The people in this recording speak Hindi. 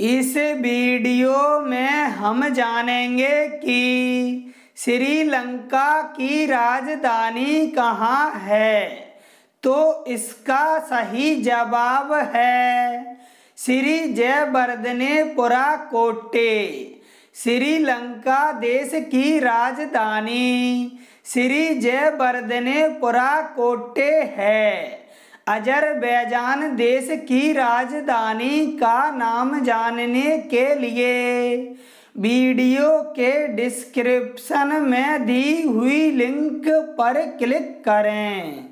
इस वीडियो में हम जानेंगे कि श्रीलंका की राजधानी कहाँ है तो इसका सही जवाब है श्री जयवर्धने पुरा कोटे श्रीलंका देश की राजधानी श्री जयवर्धने पुरा कोटे है अजरबैजान देश की राजधानी का नाम जानने के लिए वीडियो के डिस्क्रिप्शन में दी हुई लिंक पर क्लिक करें